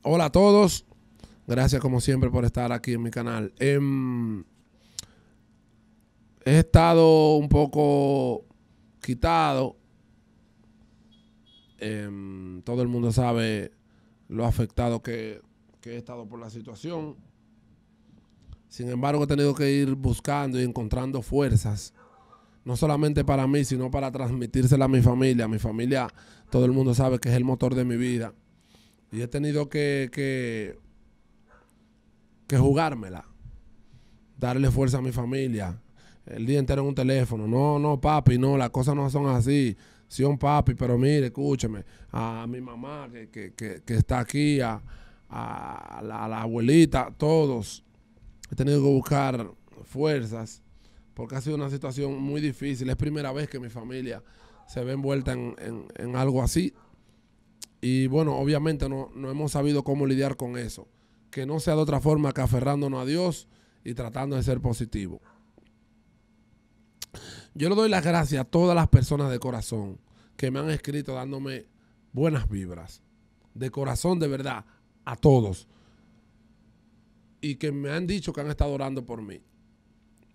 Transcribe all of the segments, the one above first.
Hola a todos. Gracias como siempre por estar aquí en mi canal. Em, he estado un poco quitado. Em, todo el mundo sabe lo afectado que, que he estado por la situación. Sin embargo, he tenido que ir buscando y encontrando fuerzas no solamente para mí, sino para transmitírsela a mi familia. Mi familia, todo el mundo sabe que es el motor de mi vida. Y he tenido que, que, jugármela, darle fuerza a mi familia. El día entero en un teléfono. No, no, papi, no, las cosas no son así. Sí, un papi, pero mire, escúcheme. A mi mamá que, que, que, está aquí, a, la, abuelita, todos. He tenido que buscar fuerzas porque ha sido una situación muy difícil. Es primera vez que mi familia se ve envuelta en algo así. Y bueno, obviamente no, hemos sabido cómo lidiar con eso. Que no sea de otra forma que aferrándonos a Dios y tratando de ser positivo. Yo le doy las gracias a todas las personas de corazón que me han escrito dándome buenas vibras. De corazón, de verdad, a todos. Y que me han dicho que han estado orando por mí.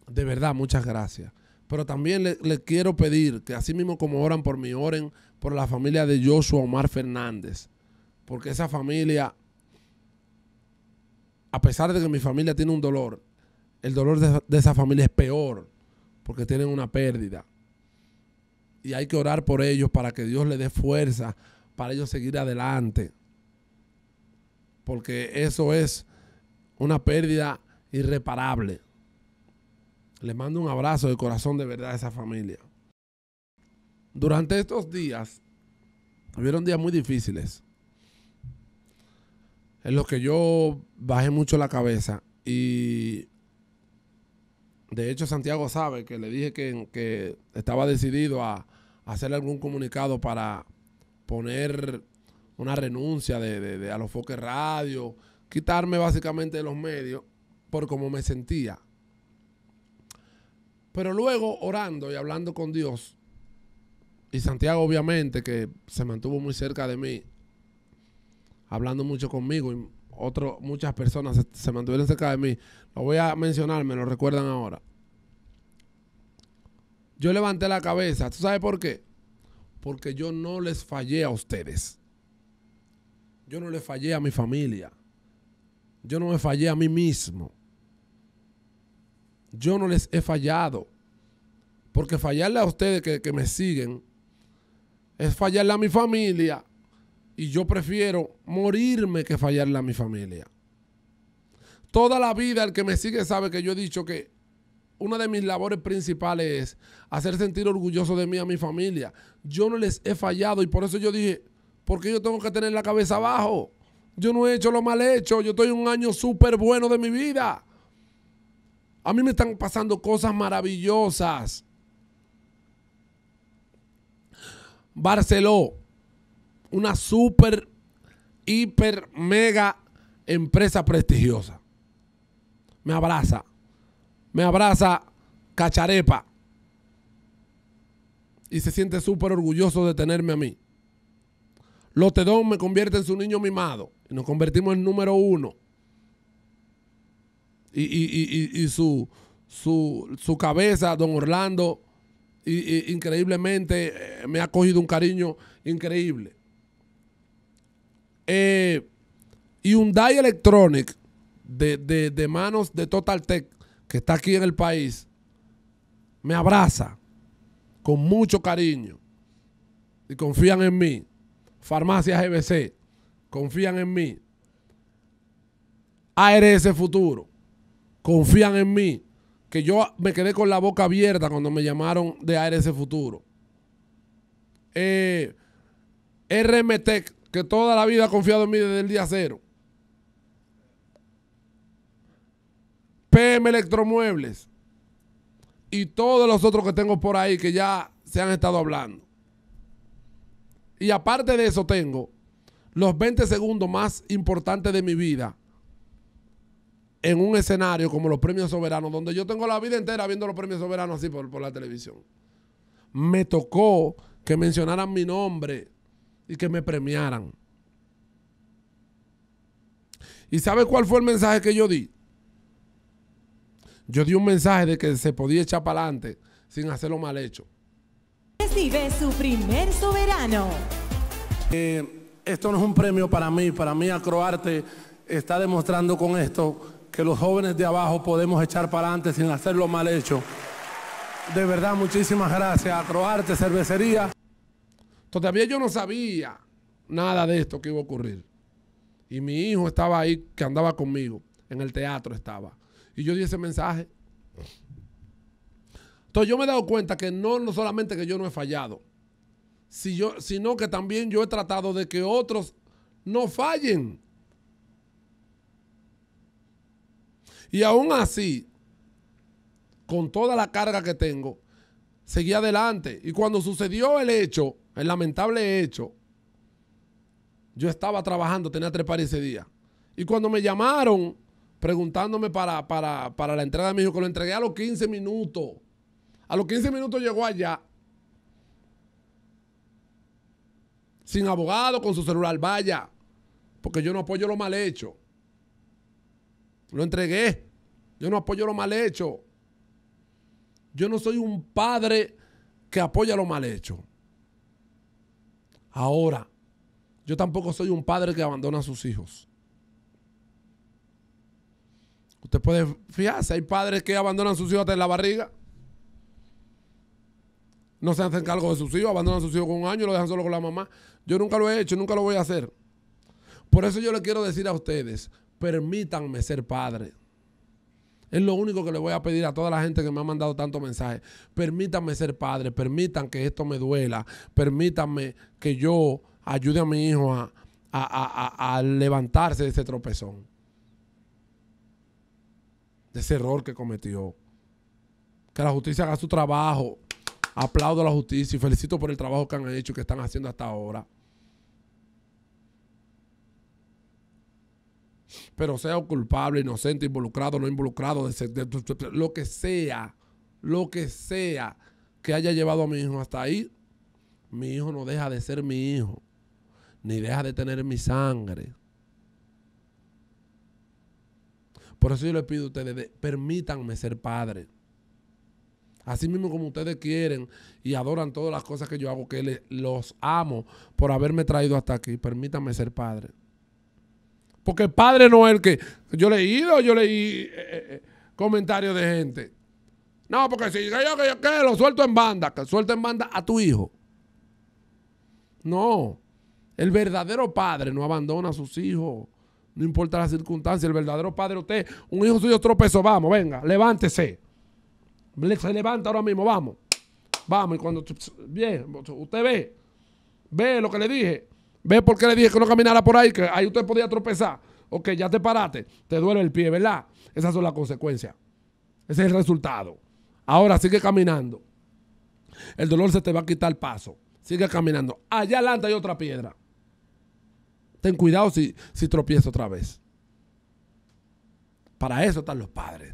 De verdad, muchas gracias. Pero también les quiero pedir que así mismo como oran por mí, oren por la familia de Joshua Omar Fernández. Porque esa familia, a pesar de que mi familia tiene un dolor, el dolor de esa familia es peor porque tienen una pérdida. Y hay que orar por ellos para que Dios les dé fuerza para ellos seguir adelante. Porque eso es una pérdida irreparable. Le mando un abrazo de corazón de verdad a esa familia. Durante estos días, hubieron días muy difíciles en los que yo bajé mucho la cabeza y de hecho Santiago sabe que le dije que, estaba decidido a, hacerle hacer algún comunicado para poner una renuncia de, a los foques radio, quitarme básicamente de los medios por cómo me sentía. Pero luego orando y hablando con Dios, y Santiago obviamente que se mantuvo muy cerca de mí, hablando mucho conmigo y otro, muchas personas se, se mantuvieron cerca de mí, lo voy a mencionar, me lo recuerdan ahora. Yo levanté la cabeza, ¿tú sabes por qué? Porque yo no les fallé a ustedes. Yo no les fallé a mi familia. Yo no me fallé a mí mismo yo no les he fallado. Porque fallarle a ustedes que, me siguen es fallarle a mi familia. Y yo prefiero morirme que fallarle a mi familia. Toda la vida el que me sigue sabe que yo he dicho que una de mis labores principales es hacer sentir orgulloso de mí a mi familia. Yo no les he fallado y por eso yo dije, porque yo tengo que tener la cabeza abajo. Yo no he hecho lo mal hecho, yo estoy un año súper bueno de mi vida. A mí me están pasando cosas maravillosas. Barceló, una super, hiper, mega empresa prestigiosa. Me abraza. Me abraza Cacharepa. Y se siente súper orgulloso de tenerme a mí. Lotedón me convierte en su niño mimado. Y nos convertimos en número uno y, su, cabeza, don Orlando, increíblemente eh, me ha cogido un cariño increíble. Eh, un dai Electronic, de, de, de manos de Total Tech, que está aquí en el país, me abraza con mucho cariño y confían en mí. Farmacia GBC, confían en mí. ARS Futuro, confían en mí, que yo me quedé con la boca abierta cuando me llamaron de ARS Futuro. Eh, RMTEC, que toda la vida ha confiado en mí desde el día cero. PM Electromuebles y todos los otros que tengo por ahí que ya se han estado hablando. Y aparte de eso tengo los 20 segundos más importantes de mi vida en un escenario como los premios soberanos, donde yo tengo la vida entera viendo los premios soberanos así por, la televisión. Me tocó que mencionaran mi nombre y que me premiaran. ¿Y sabe cuál fue el mensaje que yo di? Yo di un mensaje de que se podía echar para adelante sin hacerlo mal hecho. Recibe su primer soberano. Eh, esto no es un premio para mí, para mí Acroarte está demostrando con esto que los jóvenes de abajo podemos echar para adelante sin hacerlo mal hecho. De verdad, muchísimas gracias. Troarte, cervecería. Todavía yo no sabía nada de esto que iba a ocurrir. Y mi hijo estaba ahí, que andaba conmigo, en el teatro estaba. Y yo di ese mensaje. Entonces yo me he dado cuenta que no, no solamente que yo no he fallado, sino que también yo he tratado de que otros no fallen. Y aún así, con toda la carga que tengo, seguí adelante. Y cuando sucedió el hecho, el lamentable hecho, yo estaba trabajando, tenía tres pares ese día. Y cuando me llamaron preguntándome para, para, para la entrada de mi hijo, que lo entregué a los 15 minutos. A los 15 minutos llegó allá. Sin abogado, con su celular, vaya. Porque yo no apoyo lo mal hecho. Lo entregué. Yo no apoyo lo mal hecho. Yo no soy un padre que apoya lo mal hecho. Ahora, yo tampoco soy un padre que abandona a sus hijos. Usted puede fijarse, hay padres que abandonan a sus hijos hasta en la barriga. No se hacen cargo de sus hijos, abandonan a sus hijos con un año y lo dejan solo con la mamá. Yo nunca lo he hecho, nunca lo voy a hacer. Por eso yo le quiero decir a ustedes, permítanme ser padre. Es lo único que le voy a pedir a toda la gente que me ha mandado tanto mensaje. Permítanme ser padre, permitan que esto me duela, permítanme que yo ayude a mi hijo a, a levantarse de ese tropezón, de ese error que cometió. Que la justicia haga su trabajo. Aplaudo a la justicia y felicito por el trabajo que han hecho y que están haciendo hasta ahora. Pero sea culpable, inocente, involucrado, no involucrado, lo que sea, lo que sea que haya llevado a mi hijo hasta ahí, mi hijo no deja de ser mi hijo, ni deja de tener mi sangre. Por eso yo le pido a ustedes, permítanme ser padre. Así mismo como ustedes quieren y adoran todas las cosas que yo hago, que los amo por haberme traído hasta aquí, permítanme ser padre. Porque el padre no es el que. Yo leído, yo leí eh, eh, eh, comentarios de gente. No, porque si yo, que lo suelto en banda, que suelto en banda a tu hijo. No. El verdadero padre no abandona a sus hijos. No importa la circunstancia, el verdadero padre, usted, un hijo suyo tropezó, vamos, venga, levántese. Se levanta ahora mismo, vamos. Vamos, y cuando. Bien, usted ve. Ve lo que le dije. ¿Ve por qué le dije que no caminara por ahí? Que ahí usted podía tropezar. Ok, ya te paraste. Te duele el pie, ¿verdad? Esas son las consecuencias. Ese es el resultado. Ahora sigue caminando. El dolor se te va a quitar el paso. Sigue caminando. Allá adelante hay otra piedra. Ten cuidado si, si tropieza otra vez. Para eso están los padres.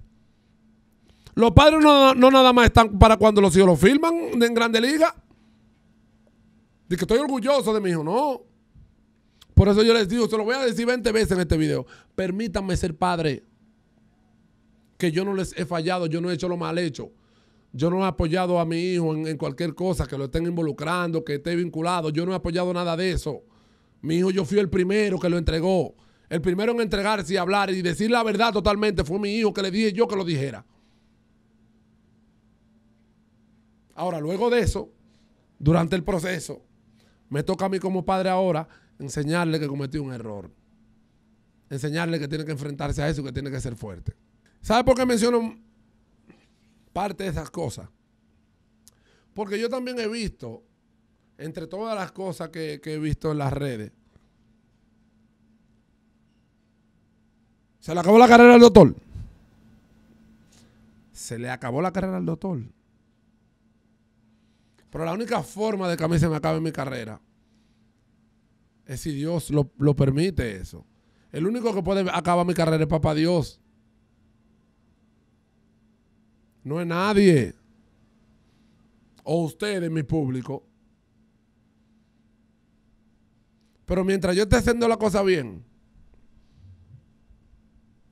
Los padres no, nada más están para cuando los hijos lo filman en Grande Liga. Dice que estoy orgulloso de mi hijo. No. Por eso yo les digo, se lo voy a decir 20 veces en este video. Permítanme ser padre. Que yo no les he fallado, yo no he hecho lo mal hecho. Yo no he apoyado a mi hijo en, cualquier cosa que lo estén involucrando, que esté vinculado. Yo no he apoyado nada de eso. Mi hijo, yo fui el primero que lo entregó. El primero en entregarse y hablar y decir la verdad totalmente fue mi hijo que le dije yo que lo dijera. Ahora, luego de eso, durante el proceso, me toca a mí como padre ahora enseñarle que cometió un error. Enseñarle que tiene que enfrentarse a eso, que tiene que ser fuerte. ¿Sabe por qué menciono parte de esas cosas? Porque yo también he visto, entre todas las cosas que, que he visto en las redes, se le acabó la carrera al doctor. Se le acabó la carrera al doctor. Pero la única forma de que a mí se me acabe mi carrera es si Dios lo, permite eso. El único que puede acabar mi carrera es Papá Dios. No es nadie. O ustedes, mi público. Pero mientras yo esté haciendo la cosa bien,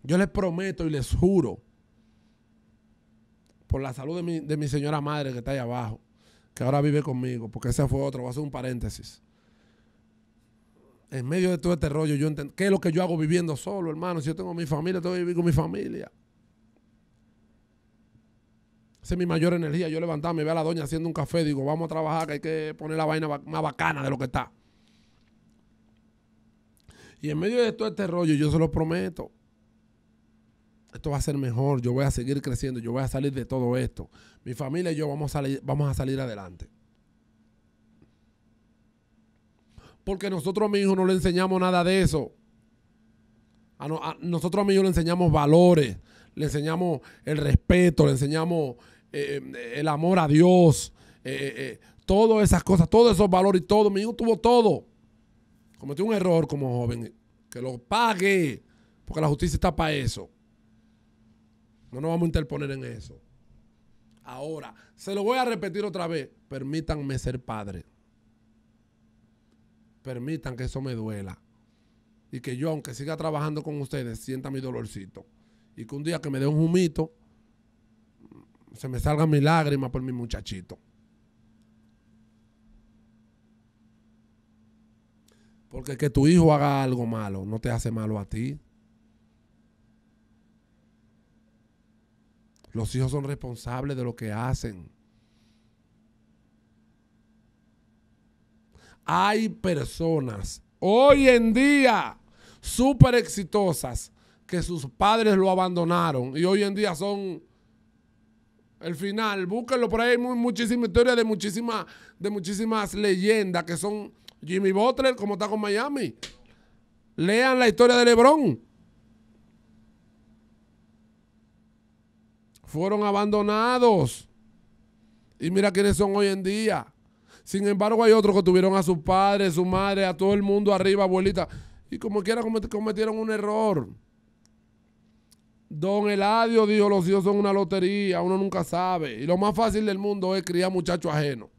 yo les prometo y les juro, por la salud de mi, de mi señora madre que está ahí abajo, que ahora vive conmigo, porque ese fue otro, voy a hacer un paréntesis en medio de todo este rollo, yo entiendo ¿qué es lo que yo hago viviendo solo, hermano? Si yo tengo mi familia, tengo que vivir con mi familia. Esa es mi mayor energía. Yo levantarme, veo a la doña haciendo un café, digo, vamos a trabajar, que hay que poner la vaina más bacana de lo que está. Y en medio de todo este rollo, yo se lo prometo, esto va a ser mejor, yo voy a seguir creciendo, yo voy a salir de todo esto. Mi familia y yo vamos a vamos a salir adelante. Porque nosotros a mi hijo no le enseñamos nada de eso. A, a nosotros hijo le enseñamos valores, le enseñamos el respeto, le enseñamos eh, eh, el amor a Dios, eh, todas esas cosas, todos esos valores y todo. Mi hijo tuvo todo. Cometió un error como joven. Que lo pague. Porque la justicia está para eso. No nos vamos a interponer en eso. Ahora, se lo voy a repetir otra vez. Permítanme ser padre permitan que eso me duela. Y que yo, aunque siga trabajando con ustedes, sienta mi dolorcito. Y que un día que me dé un humito, se me salgan mis lágrimas por mi muchachito. Porque que tu hijo haga algo malo no te hace malo a ti. Los hijos son responsables de lo que hacen. hay personas hoy en día súper exitosas que sus padres lo abandonaron y hoy en día son el final. Búsquenlo por ahí, hay muchísima historia de, de muchísimas leyendas que son Jimmy Butler, como está con Miami. Lean la historia de LeBron. Fueron abandonados. Y mira quiénes son hoy en día. Sin embargo, hay otros que tuvieron a sus padres, su madre, a todo el mundo arriba, abuelita. Y como quiera cometieron un error. Don Eladio dijo, los hijos son una lotería, uno nunca sabe. Y lo más fácil del mundo es criar muchachos ajenos.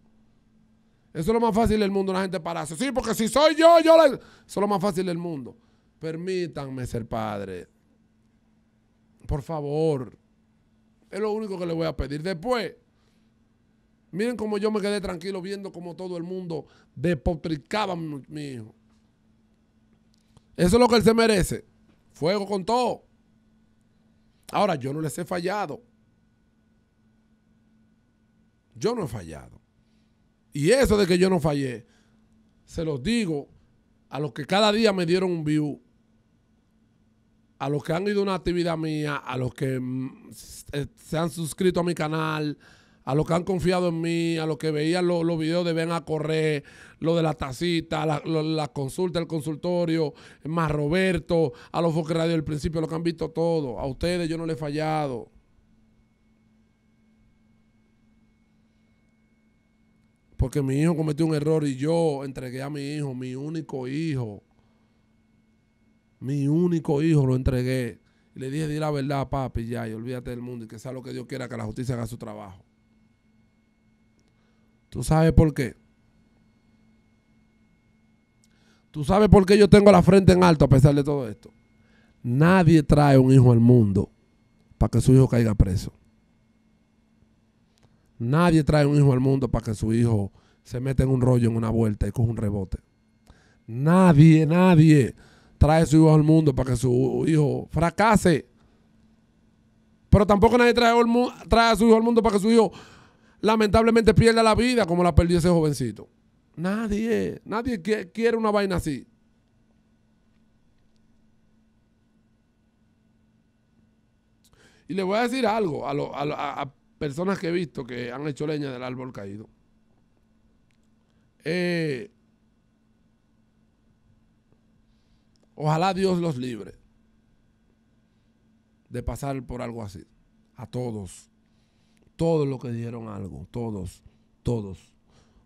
Eso es lo más fácil del mundo, la gente eso. Sí, porque si soy yo, yo le... Eso es lo más fácil del mundo. Permítanme ser padre. Por favor. Es lo único que le voy a pedir. Después, Miren cómo yo me quedé tranquilo viendo cómo todo el mundo despotricaba a mi, hijo. Eso es lo que él se merece. Fuego con todo. Ahora, yo no les he fallado. Yo no he fallado. Y eso de que yo no fallé, se los digo a los que cada día me dieron un view, a los que han ido a una actividad mía, a los que mm, eh, se han suscrito a mi canal, a los que han confiado en mí, a los que veían los videos de Ven a Correr, lo de la tacita, las la consultas, el consultorio, más Roberto, a los Foque Radio del principio, lo los que han visto todo. A ustedes yo no les he fallado. Porque mi hijo cometió un error y yo entregué a mi hijo, mi único hijo. Mi único hijo lo entregué. le dije, di la verdad, papi, ya, y olvídate del mundo y que sea lo que Dios quiera, que la justicia haga su trabajo. ¿Tú sabes por qué? ¿Tú sabes por qué yo tengo la frente en alto a pesar de todo esto? Nadie trae un hijo al mundo para que su hijo caiga preso. Nadie trae un hijo al mundo para que su hijo se meta en un rollo en una vuelta y coja un rebote. Nadie, nadie trae su hijo al mundo para que su hijo fracase. Pero tampoco nadie trae, trae a su hijo al mundo para que su hijo lamentablemente pierda la vida como la perdió ese jovencito. Nadie, nadie quiere una vaina así. Y le voy a decir algo a, personas que he visto que han hecho leña del árbol caído. Eh, ojalá Dios los libre de pasar por algo así. A todos todos los que dijeron algo, todos, todos.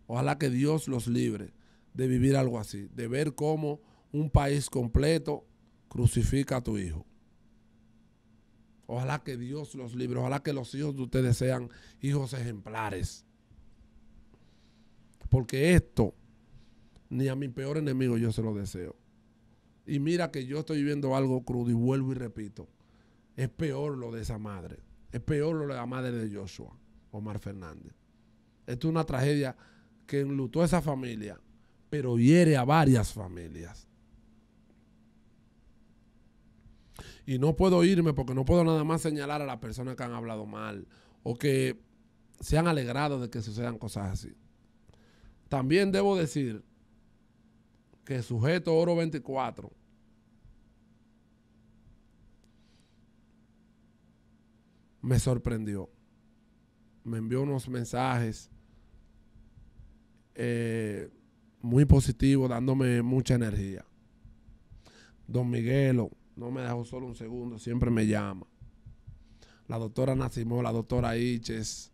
Ojalá que Dios los libre de vivir algo así, de ver cómo un país completo crucifica a tu hijo. Ojalá que Dios los libre, ojalá que los hijos de ustedes sean hijos ejemplares. Porque esto, ni a mi peor enemigo yo se lo deseo. Y mira que yo estoy viviendo algo crudo y vuelvo y repito, es peor lo de esa madre. Es peor lo de la madre de Joshua, Omar Fernández. Esto es una tragedia que enlutó a esa familia, pero hiere a varias familias. Y no puedo irme porque no puedo nada más señalar a las personas que han hablado mal o que se han alegrado de que sucedan cosas así. También debo decir que sujeto Oro 24 me sorprendió. Me envió unos mensajes eh, muy positivos, dándome mucha energía. Don Miguelo no me dejó solo un segundo, siempre me llama. La doctora Nacimó, la doctora Hiches,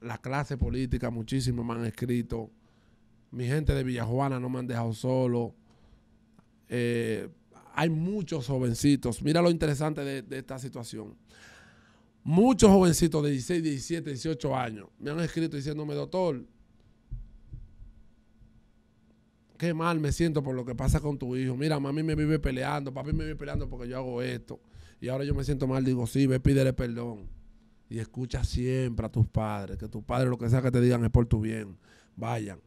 la clase política, muchísimo me han escrito. Mi gente de Villajuana no me han dejado solo. Eh, hay muchos jovencitos. Mira lo interesante de esta situación. Muchos jovencitos de 16, 17, 18 años me han escrito diciéndome, doctor, qué mal me siento por lo que pasa con tu hijo. Mira, mami me vive peleando, papi me vive peleando porque yo hago esto. Y ahora yo me siento mal, digo, sí, ve, pídele perdón. Y escucha siempre a tus padres, que tus padres lo que sea que te digan es por tu bien. Vayan.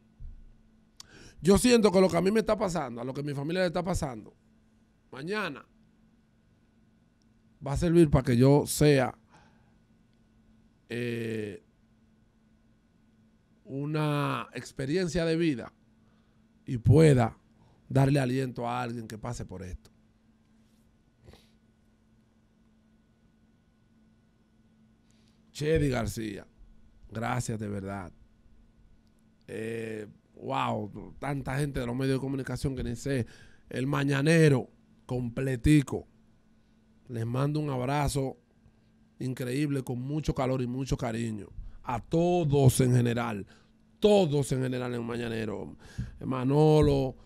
Yo siento que lo que a mí me está pasando, a lo que mi familia le está pasando, mañana va a servir para que yo sea eh, una experiencia de vida y pueda darle aliento a alguien que pase por esto. Chedi García, gracias de verdad. Eh, wow, tanta gente de los medios de comunicación que ni sé. El mañanero, completico. Les mando un abrazo increíble, con mucho calor y mucho cariño. A todos en general, todos en general en Mañanero. Manolo,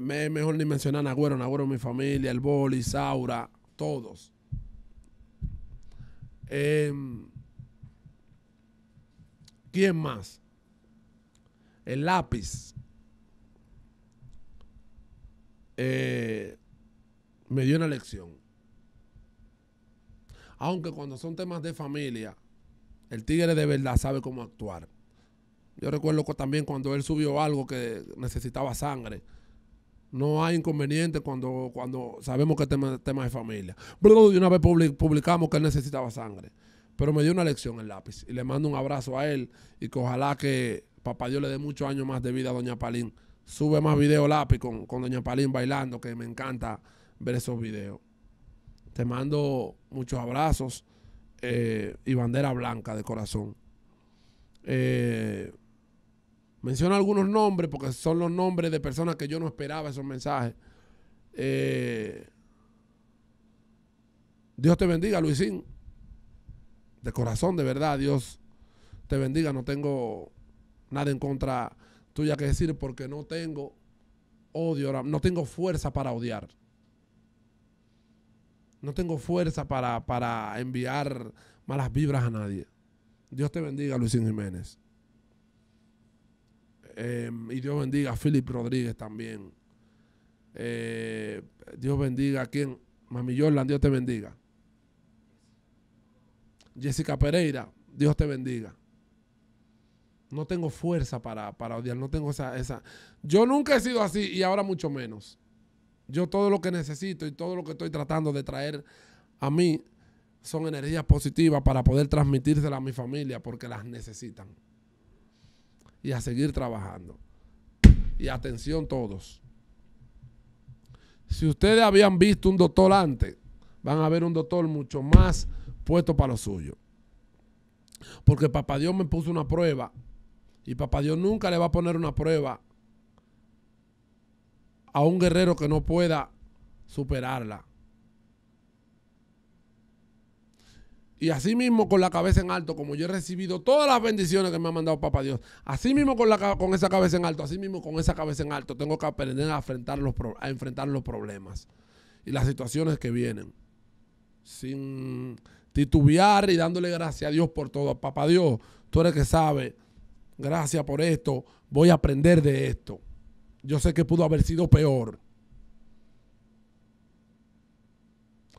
mejor ni mencionar a Nagüero, Nagüero mi familia, el Boli, Saura, todos. Em, ¿Quién más? El lápiz. Eh, me dio una lección. Aunque cuando son temas de familia, el tigre de verdad sabe cómo actuar. Yo recuerdo también cuando él subió algo que necesitaba sangre. No hay inconveniente cuando, cuando sabemos que es tema, de familia. Pero de una vez publicamos que él necesitaba sangre. Pero me dio una lección el lápiz. Y le mando un abrazo a él. Y que ojalá que papá Dios le dé muchos años más de vida a Doña Palín. Sube más videos lápiz con, con Doña Palín bailando, que me encanta ver esos videos. Te mando muchos abrazos eh, y bandera blanca de corazón. Eh, menciono algunos nombres porque son los nombres de personas que yo no esperaba esos mensajes. Eh, Dios te bendiga, Luisín. De corazón, de verdad, Dios te bendiga. No tengo nada en contra tuya que decir porque no tengo odio, no tengo fuerza para odiar. No tengo fuerza para, enviar malas vibras a nadie. Dios te bendiga, Luisín Jiménez. Em, y Dios bendiga a Philip Rodríguez también. Eh, Dios bendiga a quien. Mami Jordan, Dios te bendiga. Jessica Pereira, Dios te bendiga. No tengo fuerza para, odiar, no tengo esa. Yo nunca he sido así y ahora mucho menos. Yo todo lo que necesito y todo lo que estoy tratando de traer a mí son energías positivas para poder transmitírselas a mi familia porque las necesitan. Y a seguir trabajando. Y atención todos. Si ustedes habían visto un doctor antes, van a ver un doctor mucho más puesto para lo suyo. Porque papá Dios me puso una prueba y papá Dios nunca le va a poner una prueba a un guerrero que no pueda superarla. Y así mismo con la cabeza en alto, como yo he recibido todas las bendiciones que me ha mandado Papá Dios, así mismo con, la, con esa cabeza en alto, así mismo con esa cabeza en alto, tengo que aprender a enfrentar los, a enfrentar los problemas y las situaciones que vienen. Sin titubear y dándole gracias a Dios por todo. Papá Dios, tú eres que sabe, gracias por esto, voy a aprender de esto yo sé que pudo haber sido peor.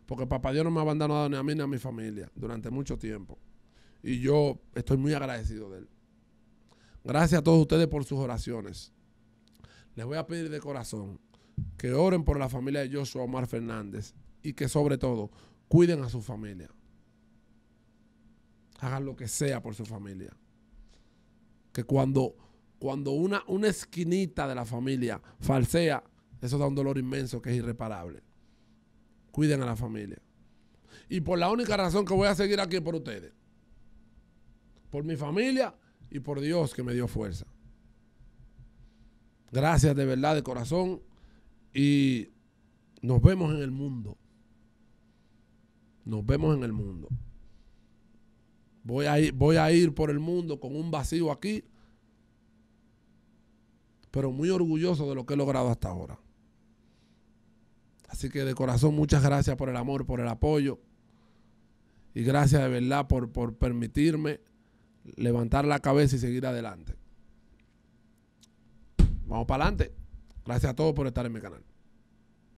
Porque papá Dios no me ha abandonado ni a mí ni a mi familia durante mucho tiempo. Y yo estoy muy agradecido de él. Gracias a todos ustedes por sus oraciones. Les voy a pedir de corazón que oren por la familia de Joshua Omar Fernández y que sobre todo cuiden a su familia. Hagan lo que sea por su familia. Que cuando cuando una, una esquinita de la familia falsea, eso da un dolor inmenso que es irreparable. Cuiden a la familia. Y por la única razón que voy a seguir aquí por ustedes. Por mi familia y por Dios que me dio fuerza. Gracias de verdad, de corazón. Y nos vemos en el mundo. Nos vemos en el mundo. Voy a voy a ir por el mundo con un vacío aquí pero muy orgulloso de lo que he logrado hasta ahora. Así que de corazón muchas gracias por el amor, por el apoyo y gracias de verdad por, por permitirme levantar la cabeza y seguir adelante. Vamos para adelante. Gracias a todos por estar en mi canal.